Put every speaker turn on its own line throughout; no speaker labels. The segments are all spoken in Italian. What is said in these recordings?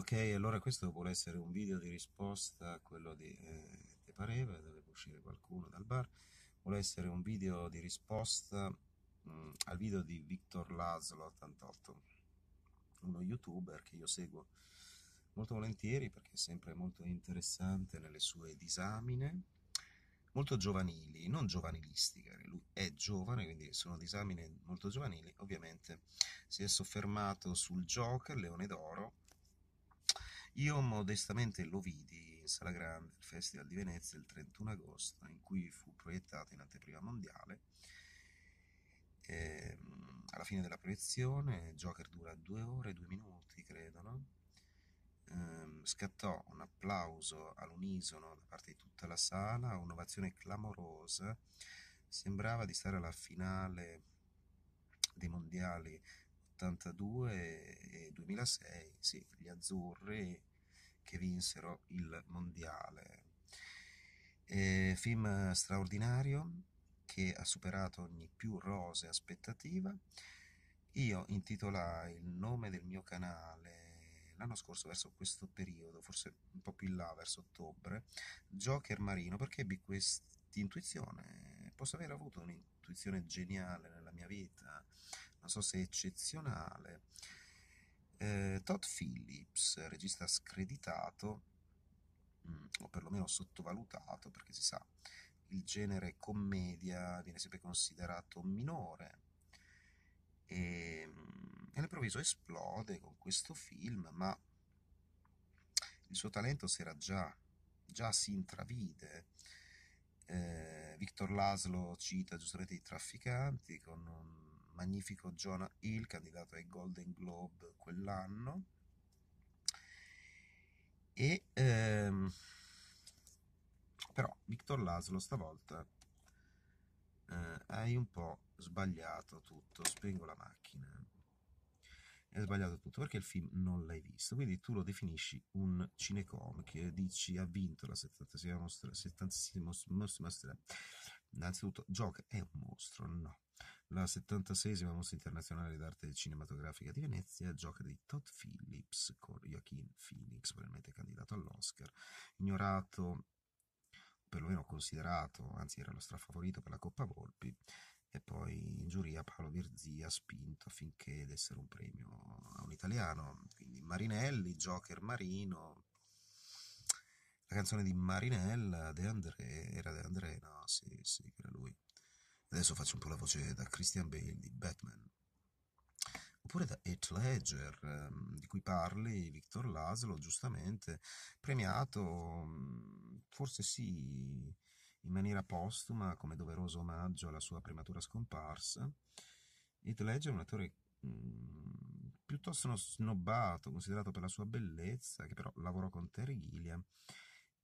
ok allora questo vuole essere un video di risposta a quello di eh, Te Pareva doveva uscire qualcuno dal bar vuole essere un video di risposta mh, mm, al video di Victor Laszlo 88 uno youtuber che io seguo molto volentieri perché è sempre molto interessante nelle sue disamine molto giovanili, non giovanilistiche, lui è giovane, quindi sono disamine molto giovanili, ovviamente si è soffermato sul Joker, Leone d'Oro, io modestamente lo vidi in Sala Grande, al Festival di Venezia, il 31 agosto, in cui fu proiettato in anteprima mondiale. E, ehm, alla fine della proiezione, Joker dura due ore e due minuti, credo, no? Ehm, scattò un applauso all'unisono da parte di tutta la sala, un'ovazione clamorosa. Sembrava di stare alla finale dei mondiali 82 e 2006, sì, gli azzurri che vinsero il mondiale. Eh, film straordinario che ha superato ogni più rose aspettativa. Io intitolai il nome del mio canale l'anno scorso verso questo periodo, forse un po' più in là, verso ottobre, Joker Marino, perché ebbi questa intuizione. Posso aver avuto un'intuizione geniale nella mia vita, non so se è eccezionale. Eh, Todd Phillips, regista screditato, mh, mm, o perlomeno sottovalutato, perché si sa, il genere commedia viene sempre considerato minore. Ehm, e, mh, all'improvviso esplode con questo film, ma il suo talento si era già, già si intravide. Eh, Victor Laszlo cita giustamente i trafficanti con un magnifico Jonah Hill, candidato ai Golden Globe quell'anno. E, ehm, però Victor Laszlo stavolta eh, hai un po' sbagliato tutto, spengo la macchina. Hai sbagliato tutto perché il film non l'hai visto, quindi tu lo definisci un cinecom che dici ha vinto la 76 esima mostra, 70 mostra, innanzitutto Joker è un mostro, no, la 76esima mostra internazionale d'arte cinematografica di Venezia gioca di Todd Phillips con Joaquin Phoenix, probabilmente candidato all'Oscar, ignorato, perlomeno considerato, anzi era lo strafavorito per la Coppa Volpi, e poi in giuria Paolo Virzia ha spinto affinché dessero un premio a un italiano, quindi Marinelli, Joker Marino, la canzone di Marinella De André, era De André, no, sì, sì, era lui, Adesso faccio un po' la voce da Christian Bale di Batman. Oppure da Heath Ledger, ehm, di cui parli, Victor Laszlo, giustamente, premiato, mm, forse sì, in maniera postuma, come doveroso omaggio alla sua prematura scomparsa. Heath Ledger è un attore mh, mm, piuttosto snobbato, considerato per la sua bellezza, che però lavorò con Terry Gilliam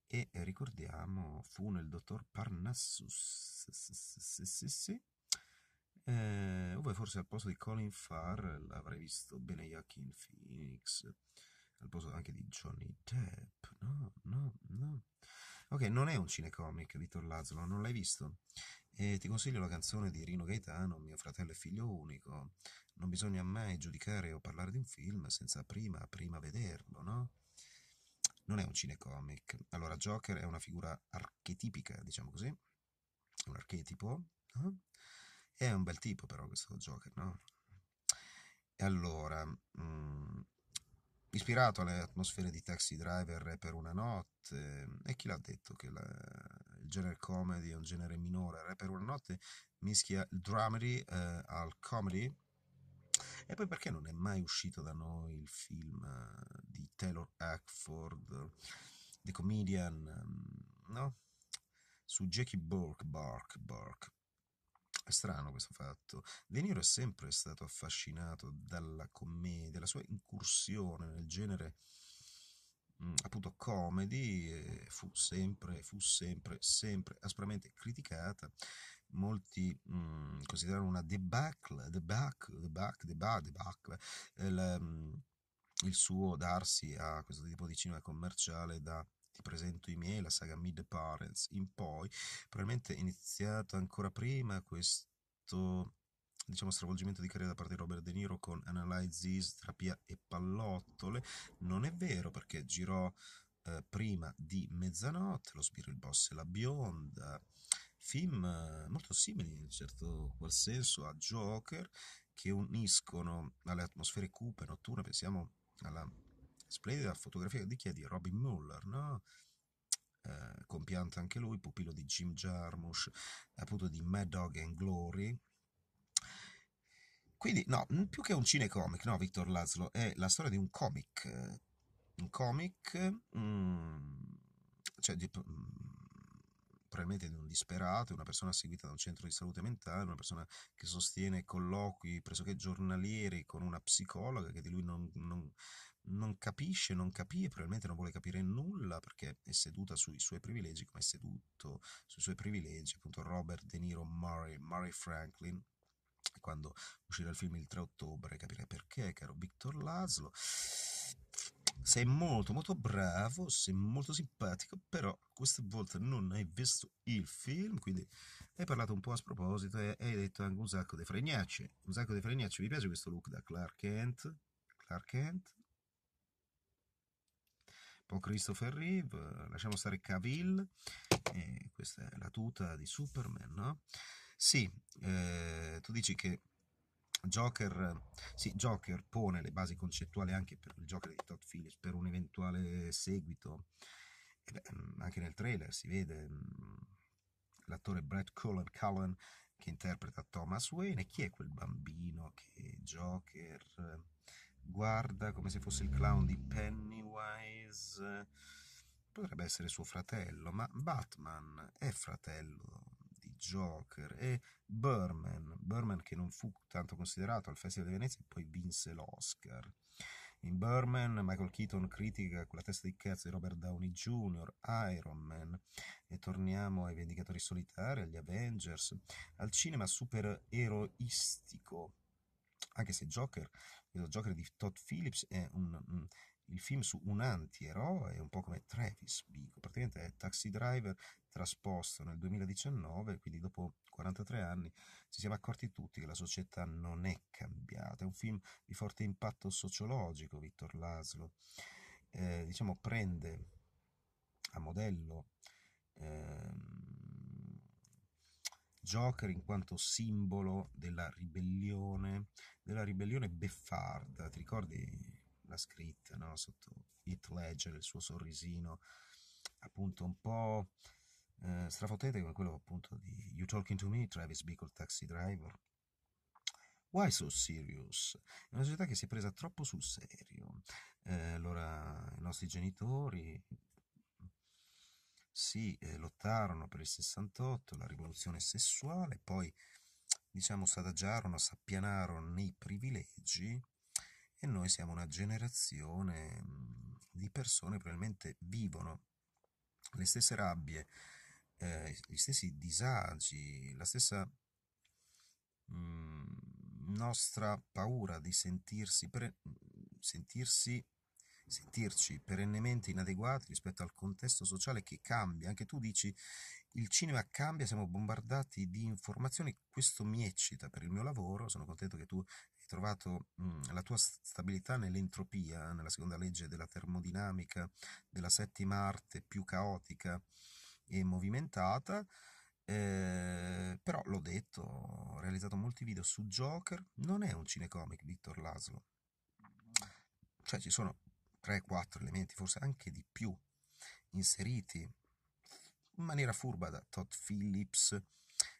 e ricordiamo fu nel dottor Parnassus, sì, sì, sì, sì. Eh, forse al posto di Colin Farrell l'avrei visto bene Joaquin Phoenix, al posto anche di Johnny Depp, no, no, no. Ok, non è un cinecomic, Vittor Lazzolo, non l'hai visto? E ti consiglio la canzone di Rino Gaetano, mio fratello e figlio unico. Non bisogna mai giudicare o parlare di un film senza prima, prima vederlo, no? non è un cinecomic. Allora, Joker è una figura archetipica, diciamo così, un archetipo. No? È un bel tipo, però, questo Joker, no? E allora, mh, mm, ispirato alle atmosfere di Taxi Driver per una notte, e chi l'ha detto che la, il genere comedy è un genere minore? Re per una notte mischia il dramedy eh, al comedy e poi perché non è mai uscito da noi il film eh, di Taylor Hackford, The Comedian, mm, no? Su Jackie Burke, Bark, Bark. È strano questo fatto. De Niro è sempre stato affascinato dalla commedia, la sua incursione nel genere mm, appunto comedy fu sempre, fu sempre, sempre aspramente criticata molti mh, mm, considerano una debacle, debacle, debacle, debacle, debacle eh, il, mm, il suo darsi a questo tipo di cinema commerciale da ti presento i miei, la saga Mid Parents in poi, probabilmente è iniziato ancora prima questo diciamo stravolgimento di carriera da parte di Robert De Niro con Analyze Terapia e Pallottole, non è vero perché girò eh, prima di Mezzanotte, Lo Sbirro, il Boss e la Bionda, film eh, molto simili in un certo qual senso a Joker che uniscono alle atmosfere cupe notturne, pensiamo alla splendida fotografia di chi è di Robin Muller, no? eh, compianta anche lui, pupillo di Jim Jarmusch, appunto di Mad Dog and Glory. Quindi, no, più che un cinecomic, no, Victor Laszlo, è la storia di un comic, eh, un comic, mm, cioè di, mm, probabilmente di un disperato, una persona seguita da un centro di salute mentale, una persona che sostiene colloqui pressoché giornalieri con una psicologa che di lui non, non, non capisce, non capie, probabilmente non vuole capire nulla perché è seduta sui suoi privilegi, come è seduto sui suoi privilegi appunto Robert De Niro Murray, Murray Franklin, quando uscirà il film il 3 ottobre capirei perché, caro Victor Laszlo sei molto molto bravo, sei molto simpatico, però questa volta non hai visto il film, quindi hai parlato un po' a sproposito e hai detto anche un sacco di fregnacce, un sacco di fregnacce, mi piace questo look da Clark Kent, Clark Kent, poi Christopher Reeve, lasciamo stare Cavill, questa è la tuta di Superman, no? Sì, eh, tu dici che Joker, sì, Joker pone le basi concettuali anche per il Joker di Todd Phillips per un eventuale seguito. Beh, mm, anche nel trailer si vede mm, l'attore Brad Cullen, Cullen, che interpreta Thomas Wayne. Chi è quel bambino che Joker eh, guarda come se fosse il clown di Pennywise? Potrebbe essere suo fratello, ma Batman è fratello Joker e Burman, Burman che non fu tanto considerato al Festival di Venezia e poi vinse l'Oscar. In Burman Michael Keaton critica con la testa di cazzo di Robert Downey Jr., Iron Man e torniamo ai Vendicatori Solitari, agli Avengers, al cinema supereroistico anche se Joker, il Joker di Todd Phillips è un, mm, il film su un antieroe, un po' come Travis Bigo, praticamente è Taxi Driver trasposto nel 2019, quindi dopo 43 anni ci siamo accorti tutti che la società non è cambiata, è un film di forte impatto sociologico, Vittor Laszlo, eh, diciamo prende a modello ehm, Joker in quanto simbolo della ribellione, della ribellione beffarda, ti ricordi la scritta no? sotto Hit Ledger, il suo sorrisino, appunto un po' eh, strafotente come quello appunto di You Talking to Me, Travis Bickle, Taxi Driver. Why so serious? È una società che si è presa troppo sul serio. Eh, allora, i nostri genitori si eh, lottarono per il 68, la rivoluzione sessuale, poi diciamo s'adagiarono, s'appianarono nei privilegi e noi siamo una generazione mhmm, di persone che probabilmente vivono le stesse rabbie, eh, gli stessi disagi, la stessa mh, mhmm, nostra paura di sentirsi, pre- sentirsi sentirci perennemente inadeguati rispetto al contesto sociale che cambia. Anche tu dici il cinema cambia, siamo bombardati di informazioni, questo mi eccita per il mio lavoro, sono contento che tu trovato mhmm, la tua stabilità nell'entropia, nella seconda legge della termodinamica, della settima arte più caotica e movimentata. Eh, però l'ho detto, ho realizzato molti video su Joker, non è un cinecomic Victor Laszlo. Cioè ci sono 3-4 elementi, forse anche di più, inseriti in maniera furba da Todd Phillips,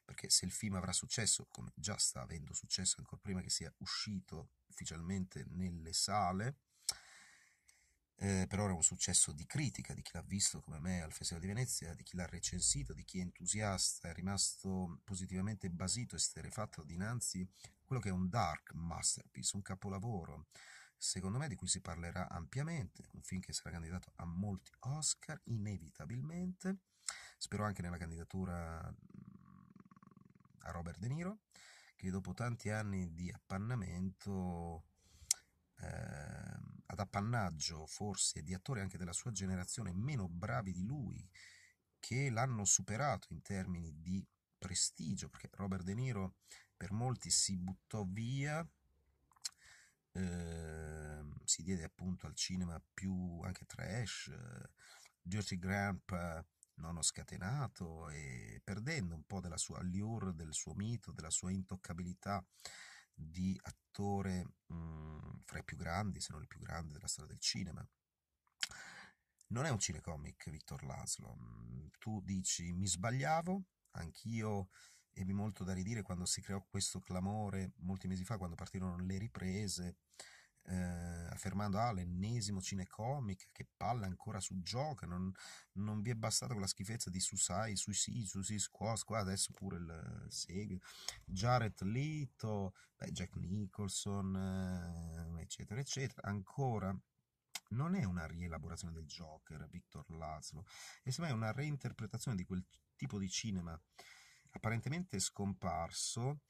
perché se il film avrà successo, come già sta avendo successo ancora prima che sia uscito ufficialmente nelle sale, eh, per ora è un successo di critica di chi l'ha visto come me al Festival di Venezia, di chi l'ha recensito, di chi è entusiasta, è rimasto positivamente basito e sterefatto dinanzi a quello che è un dark masterpiece, un capolavoro, secondo me di cui si parlerà ampiamente, un film che sarà candidato a molti Oscar inevitabilmente, spero anche nella candidatura a Robert De Niro, che dopo tanti anni di appannamento, eh, ad appannaggio forse di attori anche della sua generazione meno bravi di lui, che l'hanno superato in termini di prestigio, perché Robert De Niro per molti si buttò via Uh, si diede appunto al cinema più anche trash, uh, Dirty Grandpa, non ho scatenato e perdendo un po' della sua allure, del suo mito, della sua intoccabilità di attore mh, mm, fra i più grandi, se non il più grande della storia del cinema. Non è un cinecomic, Victor Laszlo. Mm, tu dici mi sbagliavo, anch'io ebbi molto da ridire quando si creò questo clamore molti mesi fa, quando partirono le riprese eh, affermando ah l'ennesimo cinecomic che palla ancora su Joker non, non vi è bastato quella schifezza di Susai, Suicide, Suicide Squad qua adesso pure il seguito Jared Leto beh, Jack Nicholson eh, eccetera eccetera ancora non è una rielaborazione del Joker, Victor Laszlo, e semmai una reinterpretazione di quel tipo di cinema apparentemente scomparso,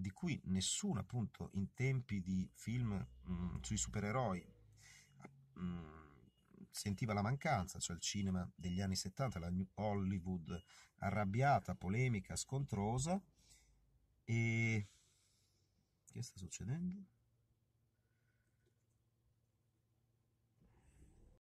di cui nessuno appunto in tempi di film mh, mm, sui supereroi mh, mm, sentiva la mancanza, cioè il cinema degli anni 70, la New Hollywood arrabbiata, polemica, scontrosa e che sta succedendo?